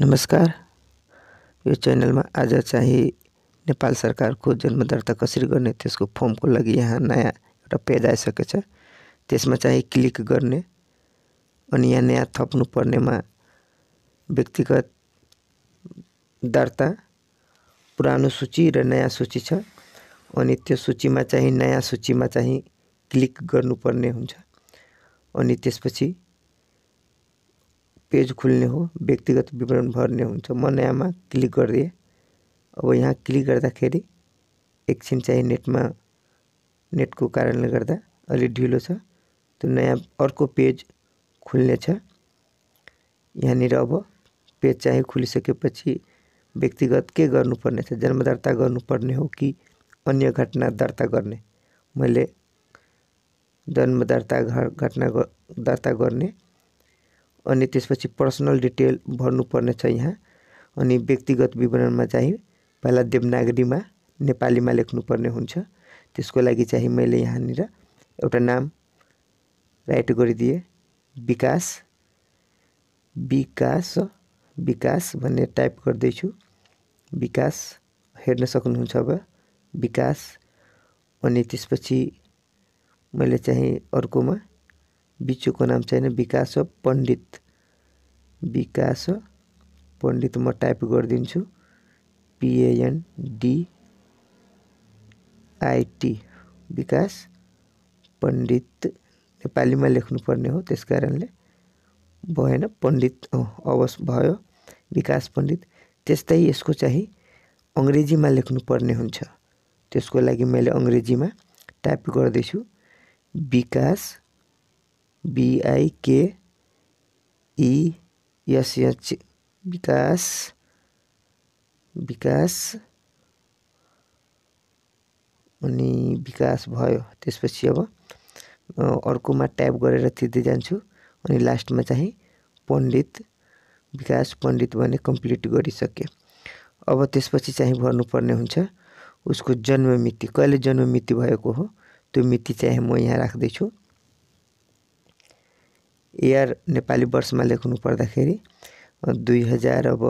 नमस्कार यो च्यानलमा आज चाहिँ नेपाल सरकारको जन्म दर्ता कसरी गर्ने त्यसको फर्मको लागि यहाँ नयाँ एउटा पेज आइसकेको छ त्यसमा चाहिँ क्लिक गर्ने अनि यहाँ नयाँ थप्नु पर्नेमा व्यक्तिगत दर्ता पुरानो सूची र नयाँ सूची छ अनि त्यो सूचीमा चाहिँ नयाँ सूचीमा चाहिँ क्लिक गर्नुपर्ने हुन्छ अनि त्यसपछि पेज खुल्ने हो व्यक्तिगत विवरण भर्ने हुन्छ म नयाँमा क्लिक गरिदिएँ अब यहाँ क्लिक गर्दाखेरि एकछिन चाहिँ नेटमा नेटको कारणले गर्दा अलि ढिलो छ त्यो नयाँ अर्को पेज खुल्ने छ यहाँनिर अब पेज चाहिँ खुलिसकेपछि व्यक्तिगत के गर्नुपर्ने छ जन्म दर्ता गर्नुपर्ने हो कि अन्य घटना दर्ता गर्ने मैले जन्म दर्ता घटना दर्ता गर्ने अनि त्यसपछि पर्सनल डिटेल भर्नुपर्नेछ यहाँ अनि व्यक्तिगत विवरणमा चाहिँ पहिला देवनागरीमा नेपालीमा लेख्नुपर्ने हुन्छ त्यसको लागि चाहिँ मैले यहाँनिर एउटा नाम राइट गरिदिएँ विकास विकास विकास भन्ने टाइप गर्दैछु विकास हेर्न सक्नुहुन्छ अब विकास अनि त्यसपछि मैले चाहिँ अर्कोमा बिचुको नाम छैन विकास पण्डित विकास पण्डित म टाइप गरिदिन्छु पिएएन विकास पण्डित नेपालीमा लेख्नुपर्ने हो त्यस कारणले भएन पण्डित अवश्य भयो विकास पण्डित त्यस्तै यसको चाहिँ अङ्ग्रेजीमा लेख्नुपर्ने हुन्छ त्यसको लागि मैले अङ्ग्रेजीमा टाइप गर्दैछु विकास बिआइकेइएसएच विकास विकास अनि विकास भयो त्यसपछि अब अर्कोमा ट्याप गरेर थिच्दै जान्छु अनि लास्टमा चाहिँ पण्डित विकास पण्डित भने कम्प्लिट गरिसकेँ अब त्यसपछि चाहिँ भर्नुपर्ने हुन्छ उसको जन्म मिति कहिले जन्म मिति भएको हो त्यो मिति चाहिँ म यहाँ राख्दैछु एआर नेपाली वर्षमा लेख्नु पर्दाखेरि दुई हजार अब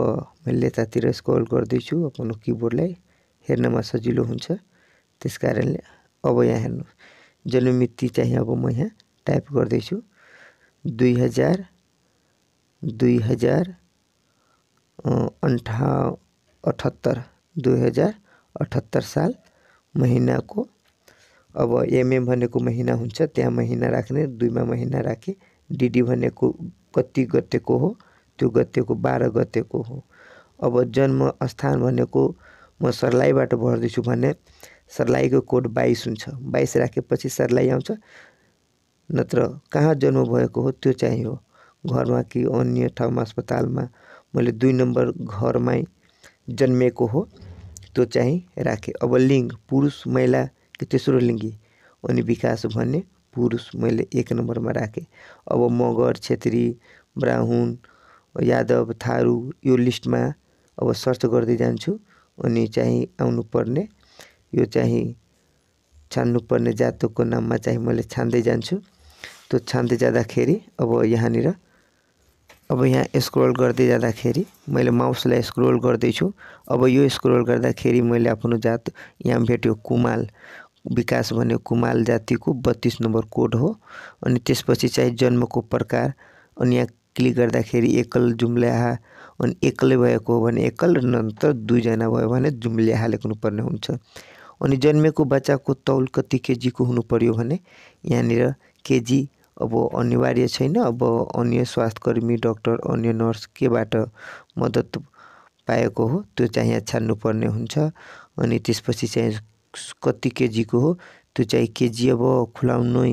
मैले यतातिर स्कल गर्दैछु आफ्नो किबोर्डलाई हेर्नमा सजिलो हुन्छ त्यस कारणले अब यहाँ हेर्नु जन्ममिति चाहिँ अब म यहाँ टाइप गर्दैछु दुई हजार दुई हजार अन्ठा अठहत्तर दुई हजार अठहत्तर साल महिनाको अब एमएम भनेको महिना हुन्छ त्यहाँ महिना राख्ने दुईमा महिना राखेँ डिडी भनेको कति गतेको हो त्यो गतेको बाह्र गतेको हो अब जन्म स्थान भनेको म सर्लाहीबाट भर्दैछु भने सर्लाहीको कोड बाइस हुन्छ बाइस राखेपछि सर्लाही आउँछ नत्र कहाँ जन्म भएको हो त्यो चाहिँ हो घरमा कि अन्य ठाउँमा अस्पतालमा मैले दुई नम्बर घरमै जन्मेको हो त्यो चाहिँ राखेँ अब लिङ्ग पुरुष महिला कि तेस्रो लिङ्गी अनि विकास भन्ने पुरुष मैले एक नम्बरमा राखेँ अब मगर छेत्री ब्राह्मण यादव थारू यो लिस्टमा अब सर्च गर्दै जान्छु अनि चाहिँ आउनुपर्ने यो चाहिँ छान्नुपर्ने जातकको नाममा चाहिँ मैले छान्दै जान्छु त्यो छान्दै जाँदाखेरि अब यहाँनिर अब यहाँ स्क्रोल गर्दै जाँदाखेरि मैले माउसलाई स्क्रोल गर्दैछु अब यो स्क्रोल गर्दाखेरि मैले आफ्नो जात यहाँ भेट्यो कुमाल विकास भनेको कुमाल जातिको बत्तिस नम्बर कोड हो अनि त्यसपछि चाहिँ जन्मको प्रकार अनि यहाँ क्लिक गर्दाखेरि एकल जुम्ल्याहा अनि एक्लै भएको हो भने एकल र नत्र दुईजना भयो भने जुम्ल्याहा लेख्नुपर्ने हुन्छ अनि जन्मेको बच्चाको तौल कति केजीको हुनु पर्यो भने यहाँनिर केजी अब अनिवार्य छैन अब अन्य स्वास्थ्यकर्मी डक्टर अन्य नर्स केबाट मद्दत पाएको हो त्यो चाहिँ यहाँ छान्नुपर्ने हुन्छ अनि त्यसपछि चाहिँ कति केजीको हो त्यो चाहिँ केजी अब खुलाउनै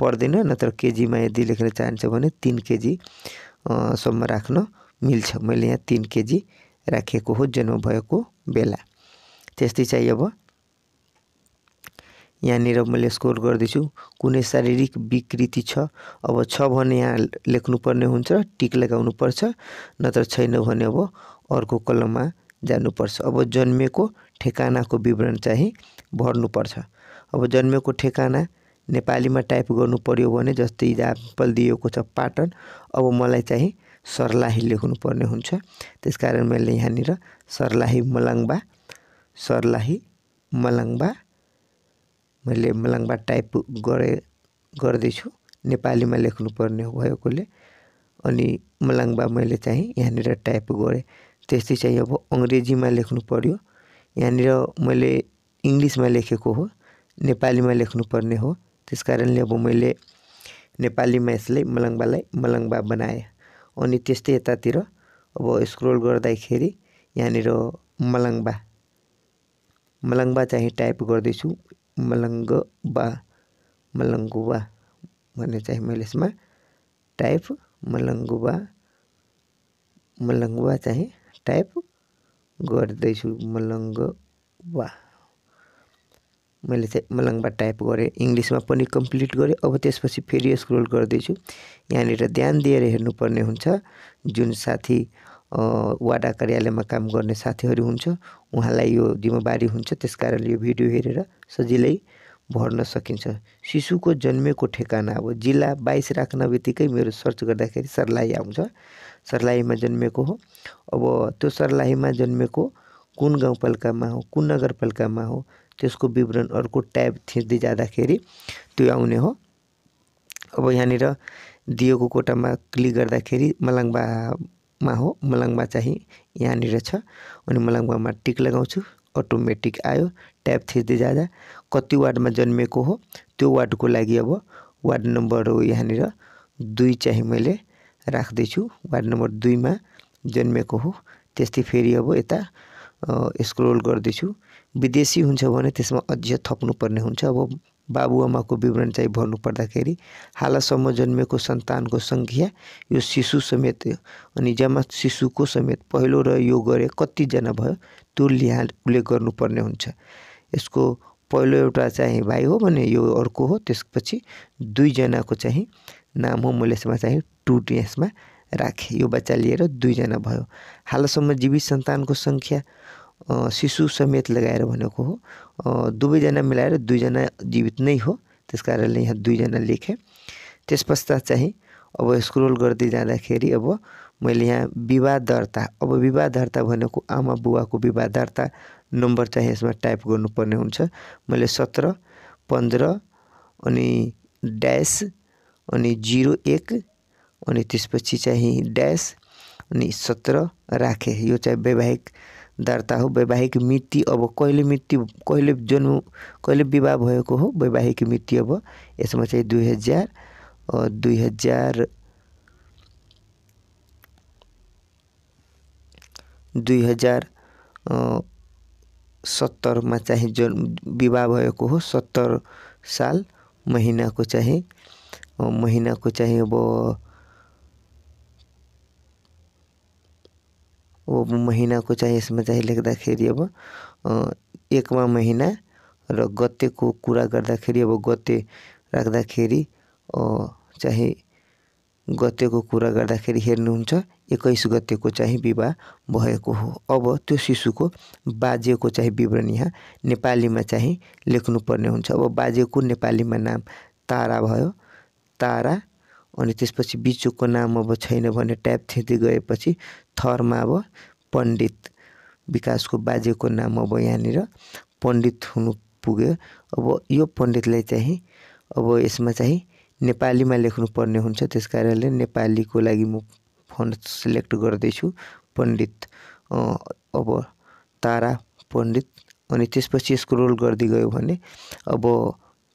पर्दैन नत्र केजीमा यदि लेख्न चाहन्छ भने तिन केजीसम्म राख्न मिल्छ मैले यहाँ तिन केजी राखेको हो जन्म भएको बेला त्यस्तै चाहिँ अब यहाँनिर मैले स्कोर गर्दैछु कुनै शारीरिक विकृति छ अब छ भने यहाँ लेख्नुपर्ने हुन्छ टिक लगाउनु पर्छ नत्र छैन भने अब अर्को कलममा जानुपर्छ अब जन्मिएको ठेकानाको विवरण चाहिँ भर्नुपर्छ अब जन्मिएको ठेकाना नेपालीमा टाइप गर्नु पऱ्यो भने जस्तै इजाम्पल दिएको छ पाटन अब मलाई चाहिँ सर्लाही लेख्नुपर्ने हुन्छ त्यसकारण मैले यहाँनिर सर्लाही मलाङबा सर्लाही मलाङबा मैले मलाङबा टाइप गरे गर्दैछु नेपालीमा लेख्नुपर्ने भएकोले अनि मलाङबा मैले चाहिँ यहाँनिर टाइप गरेँ त्यस्तै चाहिँ अब अङ्ग्रेजीमा लेख्नु पऱ्यो यहाँनिर मैले इङ्ग्लिसमा लेखेको हो नेपालीमा लेख्नुपर्ने हो त्यस कारणले अब मैले नेपालीमा यसलाई मलङ्बालाई मलङ्बा बनाएँ अनि त्यस्तै यतातिर अब स्क्रोल गर्दाखेरि यहाँनिर मलङ्बा मलङ्बा चाहिँ टाइप गर्दैछु मलङ्ग मलङ्गबा मलङ्गुबा भन्ने चाहिँ मैले यसमा टाइप मलङ्गुबा मलङ्गुबा चाहिँ टाइप गर्दैछु मलङ्ग वा मैले चाहिँ मलङ्गमा टाइप गरेँ इङ्ग्लिसमा पनि कम्प्लिट गरेँ अब त्यसपछि फेरि स्क्रोल गर्दैछु यहाँनिर ध्यान दिएर हेर्नुपर्ने हुन्छ जुन साथी वाडा कार्यालयमा काम गर्ने साथीहरू हुन्छ उहाँलाई यो जिम्मेवारी हुन्छ त्यस यो भिडियो हेरेर सजिलै भर्न सकिन्छ शिशुको जन्मेको ठेगाना अब जिल्ला बाइस राख्न बित्तिकै मेरो सर्च गर्दाखेरि सर्लाही आउँछ सर्लाहीमा जन्मेको हो अब त्यो सर्लाहीमा जन्मेको कुन गाउँपालिकामा हो कुन नगरपालिकामा हो त्यसको विवरण अर्को ट्याब थिच्दै जाँदाखेरि त्यो आउने हो अब यहाँनिर दिएको कोटामा क्लिक गर्दाखेरि मलाङबामा हो मलाङ्बा चाहिँ यहाँनिर छ अनि मलाङ्बामा टिक लगाउँछु अटोमेटिक आयो ट्याप थिच्दै जाँदा कति वार्डमा जन्मिएको हो त्यो वार्डको लागि अब वार्ड नम्बर यहाँनिर दुई चाहिँ मैले राख्दैछु वार्ड नम्बर दुईमा जन्मेको हो त्यस्तै फेरि अब यता स्क्रोल गर्दैछु विदेशी हुन्छ भने त्यसमा अझ थप्नुपर्ने हुन्छ अब बाबुआमाको विवरण चाहिँ भर्नु पर्दाखेरि हालसम्म जन्मेको सन्तानको सङ्ख्या यो शिशु समेत अनि जम्मा शिशुको समेत पहिलो र यो गरे कतिजना भयो तुल यहाँ उल्लेख गर्नुपर्ने हुन्छ यसको पहिलो एउटा चाहिँ भाइ हो भने यो अर्को हो त्यसपछि दुईजनाको चाहिँ नाम हो मैले यसमा चाहिँ टु यसमा राखेँ यो बच्चा लिएर दुईजना भयो हालसम्म जीवित सन्तानको सङ्ख्या शिशु समेत लगाएर भनेको हो दुवैजना मिलाएर दुईजना जीवित नै हो त्यस कारणले यहाँ दुईजना लेखेँ त्यस पश्चात चाहिँ अब स्क्रोल गर्दै जाँदाखेरि अब मैले यहाँ विवाह दर्ता अब विवाह दर्ता भनेको आमा बुवाको विवाह दर्ता नम्बर चाहिँ यसमा टाइप गर्नुपर्ने हुन्छ मैले सत्र पन्ध्र अनि ड्यास अनि जिरो एक अनि त्यसपछि चाहिँ ड्यास अनि सत्र राखेँ यो चाहिँ वैवाहिक दर्ता हो वैवाहिक मिति अब कहिले मिति कहिले जन्म कहिले विवाह भएको हो वैवाहिक मिति अब यसमा चाहिँ दुई हजार दुई हजार दुई हजार सत्तर में चाहिँ जो विवाह भएको हो सत्तर साल महीना को महिनाको महीना को चाहिँ अब वो महीना को महिनाको इसमें यसमा लिखा खेल अब एकमा महीना र को कुरा गर्दाखेरि अब गते राख्दाखेरि चाहे गतेको कुरा गर्दाखेरि हेर्नुहुन्छ एक्काइस गतेको चाहिँ विवाह भएको हो अब त्यो शिशुको बाजेको चाहिँ विवरण यहाँ नेपालीमा चाहिँ लेख्नुपर्ने हुन्छ अब बाजेको नेपालीमा नाम तारा भयो तारा अनि त्यसपछि बिचुकको नाम अब छैन भने ट्याप थिँदै गएपछि थरमा अब पण्डित विकासको बाजेको नाम अब यहाँनिर पण्डित हुनु पुग्यो अब यो पण्डितलाई चाहिँ अब यसमा चाहिँ नेपालीमा लेख्नुपर्ने हुन्छ त्यस कारणले नेपालीको लागि म फन्ट सिलेक्ट गर्दैछु पण्डित अब तारा पण्डित अनि त्यसपछि स्क्रोल गर्दै गयो भने अब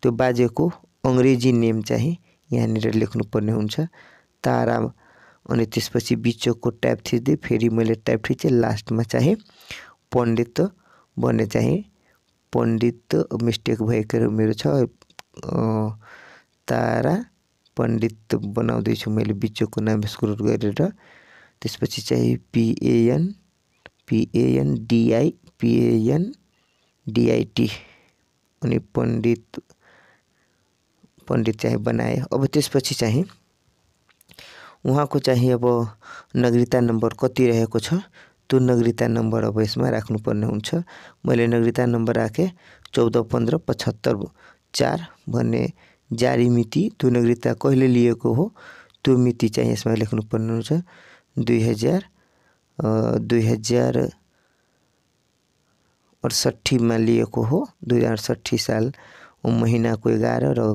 त्यो बाजेको अङ्ग्रेजी नेम चाहिँ यहाँनिर लेख्नुपर्ने हुन्छ तारा अनि त्यसपछि बिचको ट्याप थिच्दै फेरि मैले ट्याप थिचेँ लास्टमा चाहिँ पण्डित भने चाहिँ पण्डित मिस्टेक भएको मेरो छ तारा पण्डित बनाउँदैछु मैले बिचको नाम स्क्रोल गरेर त्यसपछि चाहिँ पिएएन पिएएन डिआई पिएएन डिआइटी अनि पण्डित पण्डित चाहिँ बनाए अब त्यसपछि चाहिँ उहाँको चाहिँ अब नागरिकता नम्बर कति रहेको छ त्यो नागरिकता नम्बर अब यसमा राख्नुपर्ने हुन्छ मैले नागरिकता नम्बर राखेँ चौध पन्ध्र पचहत्तर चार भन्ने जारी मिति त्यो नागरिकता कहिले लिएको हो त्यो मिति चाहिँ यसमा लेख्नु लेख्नुपर्ने हुन्छ दुई हजार दुई हजार अडसट्ठीमा लिएको हो दुई हजार अडसट्ठी साल महिनाको एघार र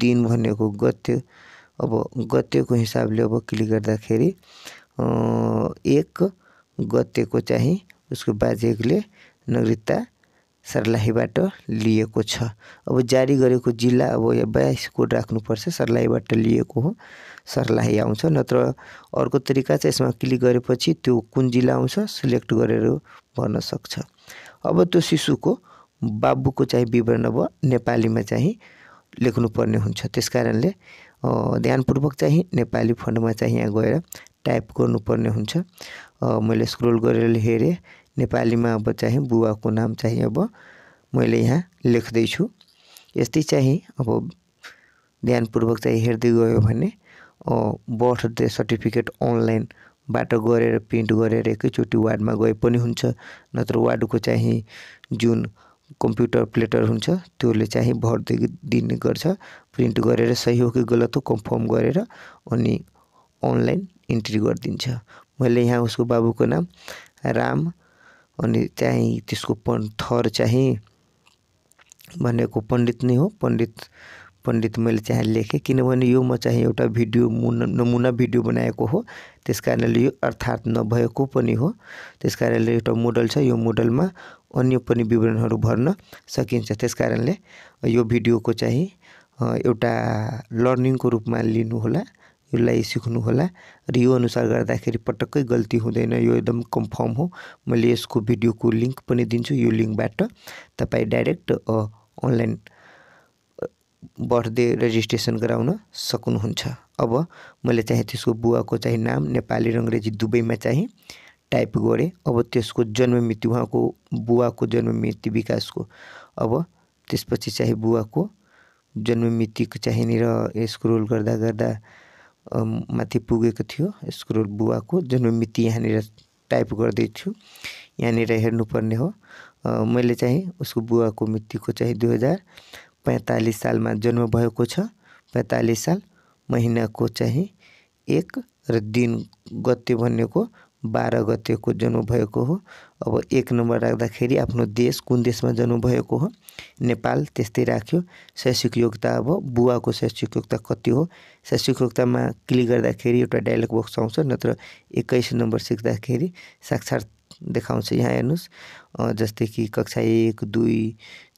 दिन भनेको गत्य अब गत्यको हिसाबले अब क्लिक गर्दाखेरि एक गत्यको चाहिँ उसको बाजेकले नागरिकता सर्लाहीबाट लिएको छ अब जारी गरेको जिल्ला अब बयास कोड राख्नुपर्छ सर्लाहीबाट लिएको हो सर्लाही आउँछ नत्र अर्को तरिका चाहिँ यसमा क्लिक गरेपछि त्यो कुन जिल्ला आउँछ सिलेक्ट गरेर भर्न सक्छ अब त्यो शिशुको बाबुको चाहिँ विवरण अब नेपालीमा चाहिँ लेख्नुपर्ने हुन्छ त्यस कारणले ध्यानपूर्वक चाहिँ नेपाली फन्डमा चाहिँ यहाँ गएर टाइप गर्नुपर्ने हुन्छ मैले स्क्रोल गरेर हेरेँ नेपालीमा अब चाहिँ बुवाको नाम चाहिँ अब मैले यहाँ लेख्दैछु यस्तै चाहिँ अब ध्यानपूर्वक चाहिँ हेर्दै गयो भने बर्थ डे सर्टिफिकेट अनलाइनबाट गरेर प्रिन्ट गरेर एकैचोटि वार्डमा गए पनि हुन्छ नत्र वार्डको चाहिँ जुन कम्प्युटर प्लेटर हुन्छ त्यसले चाहिँ भर्दै दिने गर्छ प्रिन्ट गरेर सही हो कि गलत हो कन्फर्म गरेर अनि अनलाइन इन्ट्री गरिदिन्छ मैले यहाँ उसको बाबुको नाम राम अनि चाहिँ त्यसको पन् थर चाहिँ भनेको पण्डित नै हो पण्डित पण्डित मैले चाहिँ लेखेँ किनभने यो म चाहिँ एउटा भिडियो मुना नमुना भिडियो बनाएको हो त्यस कारणले यो अर्थात् नभएको पनि हो त्यस कारणले एउटा मोडल छ यो मोडलमा अन्य पनि विवरणहरू भर्न सकिन्छ त्यस कारणले यो भिडियोको चाहिँ एउटा लर्निङको रूपमा लिनुहोला यसलाई सिक्नुहोला र यो अनुसार गर्दाखेरि पटक्कै गल्ती हुँदैन यो एकदम कन्फर्म हो मैले यसको भिडियोको लिङ्क पनि दिन्छु यो लिङ्कबाट तपाईँ डाइरेक्ट अनलाइन बर्थडे रेजिस्ट्रेसन गराउन सक्नुहुन्छ अब मैले चाहिँ त्यसको बुवाको चाहिँ नाम नेपाली र अङ्ग्रेजी दुवैमा चाहिँ टाइप गरेँ अब त्यसको जन्म मिति उहाँको बुवाको जन्म मिति विकासको अब त्यसपछि चाहिँ बुवाको जन्म जन्ममितिको चाहिँनिर स्क्रोल गर्दा गर्दा माथि पुगेको थियो स्क्रोल बुवाको जन्ममिति यहाँनिर टाइप गर्दैछु यहाँनिर हेर्नुपर्ने हो मैले चाहिँ उसको बुवाको मितिको चाहिँ दुई हजार पैँतालिस सालमा जन्म भएको छ पैँतालिस साल महिनाको चाहिँ एक र दिन गते भनेको बाह्र गतेको जन्म भएको हो अब एक नम्बर राख्दाखेरि आफ्नो देश कुन देशमा जन्म भएको हो नेपाल त्यस्तै राख्यो शैक्षिक योग्यता अब बुवाको शैक्षिक योग्यता कति हो शैक्षिक योग्यतामा क्लिक गर्दाखेरि एउटा डायलग बक्स आउँछ नत्र एक्काइस नम्बर सिक्दाखेरि साक्षर देखाउँछ यहाँ हेर्नुहोस् जस्तै कि कक्षा एक दुई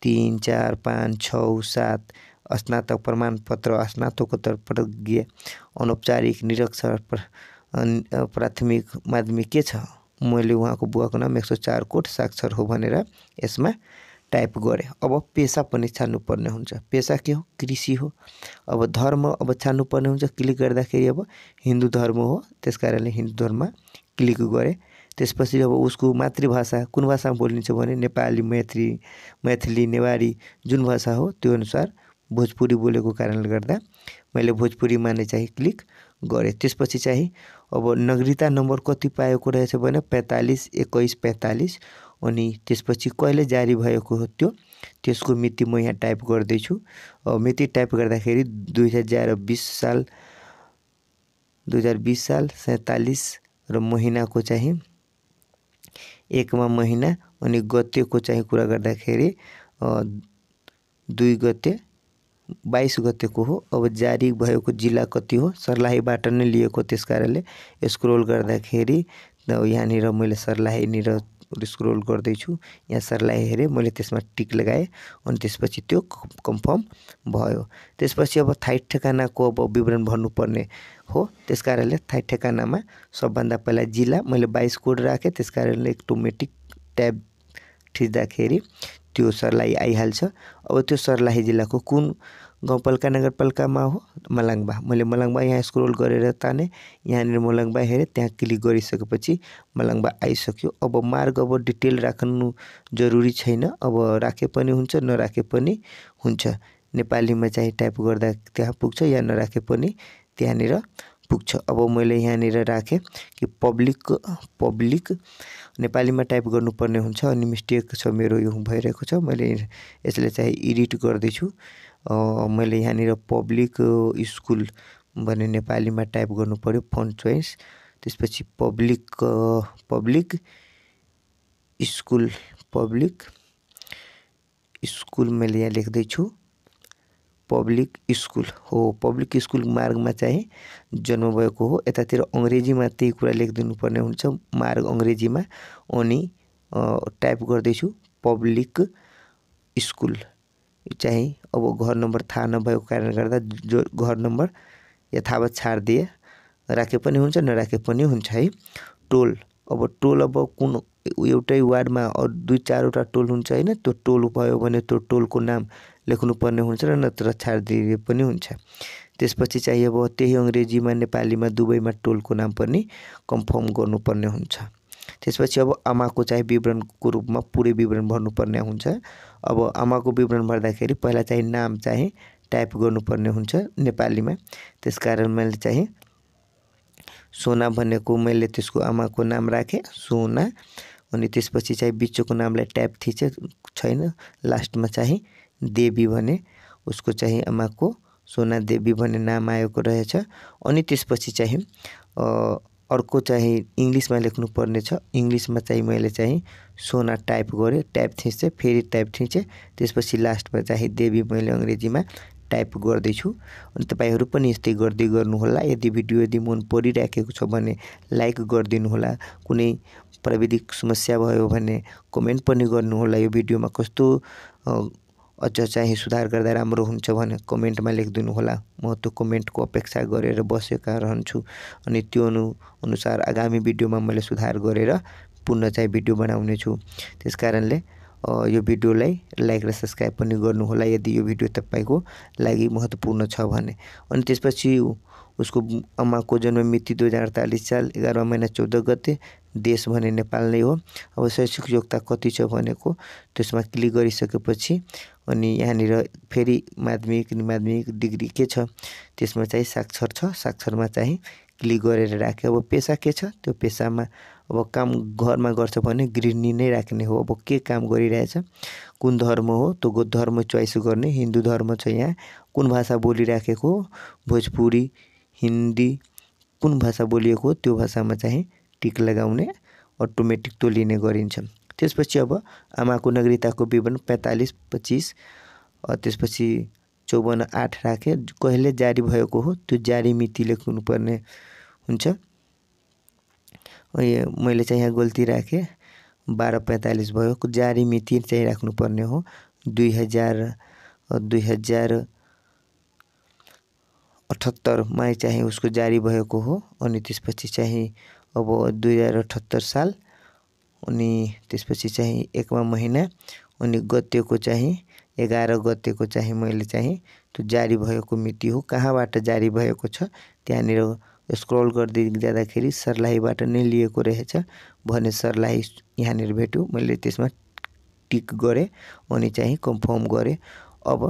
तिन चार पाँच छ सात स्नातक प्रमाणपत्र स्नातकोत्तर प्रज्ञा अनौपचारिक निरक्षर प्राथमिक माध्यमिक के छ मैले उहाँको बुवाको नाम एक सौ चार कोट साक्षर हो भनेर यसमा टाइप गरेँ अब पेसा पनि छान्नुपर्ने हुन्छ पेसा के हो कृषि हो अब धर्म अब छान्नुपर्ने हुन्छ क्लिक गर्दाखेरि अब हिन्दू धर्म हो त्यस कारणले हिन्दू धर्ममा क्लिक गरेँ त्यसपछि अब उसको मातृभाषा कुन भाषामा बोलिन्छ भने नेपाली मैत्री मैथिली नेवारी जुन भाषा हो त्यो अनुसार भोजपुरी बोलेको कारणले गर्दा मैले भोजपुरीमा नै चाहिँ क्लिक गरेँ त्यसपछि चाहिँ अब नागरिकता नम्बर कति पाएको रहेछ भने पैँतालिस एक्काइस पैँतालिस अनि त्यसपछि कहिले जारी भएको हो त्यो त्यसको मिति म यहाँ टाइप गर्दैछु मिति टाइप गर्दाखेरि दुई हजार बिस साल दुई हजार बिस साल सैँतालिस र महिनाको चाहिँ एकमा महिना अनि गतेको चाहिँ कुरा गर्दाखेरि दुई गते बाइस गतेको हो अब जारी भएको जिल्ला कति हो सर्लाहीबाट नै लिएको त्यस कारणले स्क्रोल गर्दाखेरि यहाँनिर मैले सर्लाहीनिर स्क्रोल गर्दैछु यहाँ सर्लाही हेरेँ मैले त्यसमा टिक लगाएँ अनि त्यसपछि त्यो कन्फर्म भयो त्यसपछि अब थाइ ठेगानाको अब विवरण भन्नुपर्ने हो त्यस कारणले थाइट ठेगानामा सबभन्दा पहिला जिल्ला मैले बाइस कोड राखेँ त्यस कारणले एक टोमेटिक ट्याब थिच्दाखेरि त्यो सर्लाही आइहाल्छ अब त्यो सर्लाही जिल्लाको कुन गाउँपालिका नगरपालिकामा हो मलाङ्बा मैले मलाङबा यहाँ स्क्रोल गरेर ताने यहाँनिर मलाङबा हेरेँ त्यहाँ क्लिक गरिसकेपछि मलाङबा आइसक्यो अब मार्ग अब डिटेल राख्नु जरुरी छैन अब राखे पनि हुन्छ नराखे पनि हुन्छ नेपालीमा चाहिँ टाइप गर्दा त्यहाँ पुग्छ या नराखे पनि त्यहाँनिर पुग्छ अब मैले यहाँनिर राखेँ कि पब्लिक पब्लिक नेपालीमा टाइप गर्नुपर्ने हुन्छ अनि मिस्टेक छ मेरो यो भइरहेको छ मैले यसलाई चाहिँ एडिट गर्दैछु मैले यहाँनिर पब्लिक स्कुल भने नेपालीमा टाइप गर्नु पऱ्यो फोन चोइस त्यसपछि public public school public school मैले यहाँ लेख्दैछु पब्लिक स्कुल हो पब्लिक स्कुल मार्गमा चाहिँ जन्म भएको हो यतातिर अङ्ग्रेजीमा त्यही कुरा पर्ने हुन्छ मार्ग अङ्ग्रेजीमा अनि टाइप गर्दैछु पब्लिक स्कुल चाहिँ अब घर नम्बर थाहा नभएको कारणले गर्दा जो घर नम्बर यथावत छाडिदिए राखे पनि हुन्छ नराखे पनि हुन्छ है टोल अब टोल अब कुन एउटै वार्डमा दुई चारवटा टोल हुन्छ होइन त्यो टोल भयो भने त्यो टोलको नाम लेख्नुपर्ने हुन्छ र नत्र छाडिदिए पनि हुन्छ त्यसपछि चाहिँ अब त्यही अङ्ग्रेजीमा नेपालीमा दुवैमा टोलको नाम पनि कन्फर्म गर्नुपर्ने हुन्छ त्यसपछि अब आमाको चाहिँ विवरणको रूपमा पुरै विवरण भर्नुपर्ने हुन्छ अब आमाको विवरण भर्दाखेरि पहिला चाहिँ नाम चाहिँ टाइप गर्नुपर्ने हुन्छ नेपालीमा त्यसकारण मैले चाहिँ सोना भनेको मैले त्यसको आमाको नाम राखेँ सोना अनि त्यसपछि चाहिँ बिचोको नामलाई टाइप थिचे छैन लास्टमा चाहिँ देवी भने उसको चाहिँ आमाको सोना देवी भन्ने नाम आएको रहेछ अनि त्यसपछि चाहिँ अर्को चाहिँ इङ्ग्लिसमा लेख्नुपर्ने छ इङ्ग्लिसमा चाहिँ मैले चाहिँ सोना टाइप गरेँ टाइप थिचेँ फेरि टाइप थिचेँ त्यसपछि लास्टमा चाहिँ देवी मैले अङ्ग्रेजीमा टाइप गर्दैछु अनि तपाईँहरू पनि यस्तै गर्दै गर्नुहोला यदि भिडियो यदि मन परिराखेको छ भने लाइक होला कुनै प्राविधिक समस्या भयो भने कमेन्ट पनि गर्नुहोला यो भिडियोमा कस्तो अझ चाहिँ सुधार गर्दा राम्रो हुन्छ भने कमेन्टमा लेखिदिनु होला म त्यो कमेन्टको अपेक्षा गरेर बसेका रहन्छु अनि त्यो अनु अनुसार आगामी भिडियोमा मैले सुधार गरेर पुनः चाहिँ भिडियो बनाउने छु त्यस कारणले यो भिडियोलाई लाइक र सब्सक्राइब पनि गर्नुहोला यदि यो भिडियो तपाईँको लागि महत्त्वपूर्ण छ भने अनि त्यसपछि उसको आमाको जन्म मिति दुई हजार अडतालिस साल एघार महिना चौध गते देश भने नेपाल नै हो अब शैक्षिक योग्यता कति छ भनेको त्यसमा क्लिक गरिसकेपछि अनि यहाँनिर फेरि माध्यमिक माध्यमिक डिग्री के छ त्यसमा चाहिँ साक्षर छ साक्षरमा चाहिँ क्लिक गरेर राख्यो अब पेसा के छ त्यो पेसामा अब काम घरमा गर्छ भने गृहिणी नै राख्ने हो अब के काम गरिरहेछ कुन धर्म हो त्यो धर्म चोइस गर्ने हिन्दू धर्म छ यहाँ कुन भाषा बोलिराखेको हो भोजपुरी हिन्दी कुन भाषा बोलिएको हो त्यो भाषामा चाहिँ टिक लगाउने अटोमेटिक तोलिने गरिन्छ त्यसपछि अब आमाको नागरिकताको विवरण पैँतालिस पच्चिस त्यसपछि चौवन्न आठ राखेँ कहिले जारी भएको हो त्यो जारी मिति लेख्नुपर्ने हुन्छ मैले चाहिँ यहाँ गल्ती राखेँ बाह्र पैँतालिस भयो जारी मिति चाहिँ राख्नुपर्ने हो दुई हजार दुई हजार अठहत्तरमा चाहिँ उसको जारी भएको हो अनि त्यसपछि चाहिँ अब दुई हजार अठहत्तर साल अनि त्यसपछि चाहिँ एकमा महिना अनि गतेको चाहिँ एघार गतेको चाहिँ मैले चाहिँ त्यो जारी भएको मिति हो कहाँबाट जारी भएको छ त्यहाँनिर स्क्रल गर्दै जाँदाखेरि सर्लाहीबाट नै लिएको रहेछ भने सर्लाही यहाँनिर भेट्यो मैले त्यसमा टिक गरेँ अनि चाहिँ कन्फर्म गरेँ अब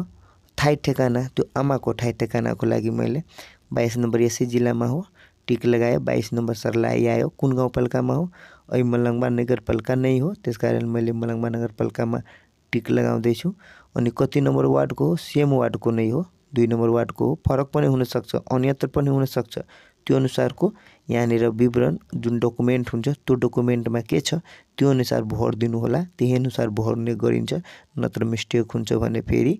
थाइ ठेगाना त्यो आमाको थाई ठेगानाको लागि मैले बाइस नम्बर यसै जिल्लामा हो टिक लगाएँ बाइस नम्बर सर्लाही आयो कुन गाउँपालिकामा हो ऐ मलङ्गवा नगरपालिका नै हो त्यस कारण मैले मलङ्गवा नगरपालिकामा टिक लगाउँदैछु अनि कति नम्बर वार्डको हो सेम वार्डको नै हो दुई नम्बर वार्डको हो फरक पनि हुनसक्छ अन्यत्र पनि हुनसक्छ त्यो अनुसारको यहाँनिर विवरण जुन डकुमेन्ट हुन्छ त्यो डकुमेन्टमा के छ त्यो अनुसार भर दिनुहोला त्यही अनुसार भर्ने गरिन्छ नत्र मिस्टेक हुन्छ भने फेरि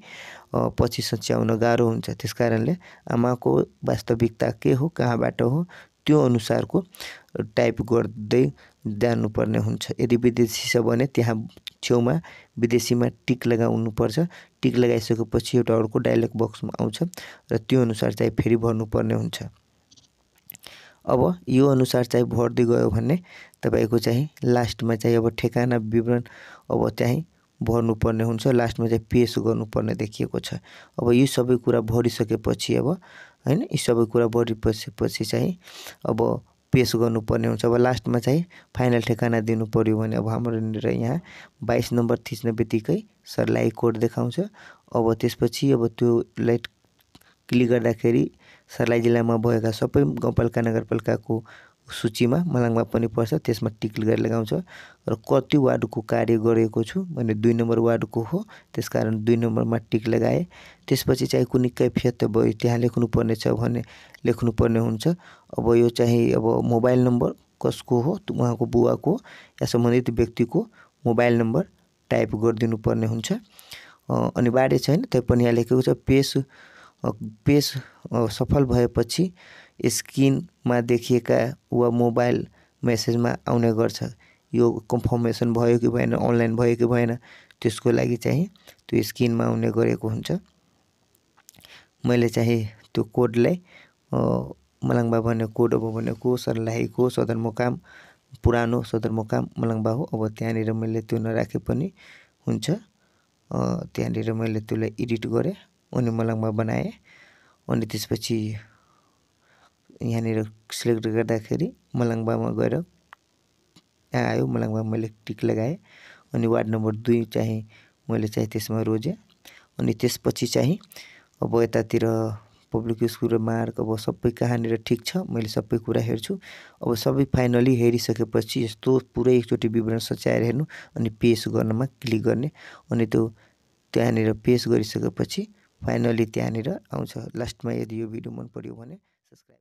पछि सच्याउन गाह्रो हुन्छ त्यस कारणले आमाको वास्तविकता के हो कहाँबाट हो त्यो अनुसारको टाइप गर्दै जानुपर्ने हुन्छ यदि विदेशी छ भने त्यहाँ छेउमा विदेशीमा टिक लगाउनुपर्छ टिक लगाइसकेपछि एउटा अर्को डाइलग बक्समा आउँछ र त्यो अनुसार चाहिँ फेरि भर्नुपर्ने हुन्छ अब यो अनुसार चाहिँ भर्दै गयो भने तपाईँको चाहिँ लास्टमा चाहिँ अब ठेगाना विवरण अब चाहिँ भर्नुपर्ने हुन्छ लास्टमा चाहिँ पेस गर्नुपर्ने देखिएको छ अब यो सबै कुरा भरिसकेपछि अब होइन यी सबै कुरा भरिसकेपछि चाहिँ अब पेस गर्नुपर्ने हुन्छ अब लास्टमा चाहिँ फाइनल ठेगाना दिनु पऱ्यो भने अब हाम्रोनिर यहाँ बाइस नम्बर थिच्ने बित्तिकै सरलाई कोड देखाउँछ अब त्यसपछि अब त्यो लाइट क्लिक गर्दाखेरि सर्लाही जिल्लामा भएका सबै गाउँपालिका नगरपालिकाको सूचीमा मलाङमा पनि पर्छ त्यसमा टिक गरेर लगाउँछ र कति वार्डको कार्य गरेको छु भने दुई नम्बर वार्डको हो त्यसकारण दुई नम्बरमा टिक लगाएँ त्यसपछि चाहिँ कुनै कैफियत भयो त्यहाँ लेख्नुपर्ने छ भने लेख्नुपर्ने हुन्छ अब यो चाहिँ अब मोबाइल नम्बर कसको हो उहाँको बुवाको या सम्बन्धित व्यक्तिको मोबाइल नम्बर टाइप पर्ने हुन्छ अनि अनिवार्य छैन तैपनि यहाँ लेखेको छ पेस पेस सफल भएपछि स्क्रिनमा देखिएका वा मोबाइल मेसेजमा आउने गर्छ यो कन्फर्मेसन भयो कि भएन अनलाइन भयो कि भएन त्यसको लागि चाहिँ त्यो स्क्रिनमा आउने गरेको हुन्छ मैले चाहिँ त्यो कोडलाई मलाङबा भनेको कोड अब भनेको सर्लाहीको सदरमुकाम पुरानो सदरमुकाम मलाङबा हो अब त्यहाँनिर मैले त्यो नराखे पनि हुन्छ त्यहाँनिर मैले त्यसलाई एडिट गरेँ अनि मलाङमा बनाएँ अनि त्यसपछि यहाँनिर सिलेक्ट गर्दाखेरि मलाङबामा गएर यहाँ आयो मलाङबा मैले टिक लगाएँ अनि वार्ड नम्बर दुई चाहिँ मैले चाहिँ त्यसमा रोजेँ अनि त्यसपछि चाहिँ अब यतातिर पब्लिक स्कुल र मार्क अब सबै कहाँनिर ठिक छ मैले सबै कुरा हेर्छु अब सबै फाइनली हेरिसकेपछि यस्तो पुरै एकचोटि विवरण सच्याएर हेर्नु अनि पेस गर्नमा क्लिक गर्ने अनि त्यो त्यहाँनिर पेस गरिसकेपछि फाइनली त्यहाँनिर आउँछ लास्टमा यदि यो भिडियो मन पऱ्यो भने सब्सक्राइब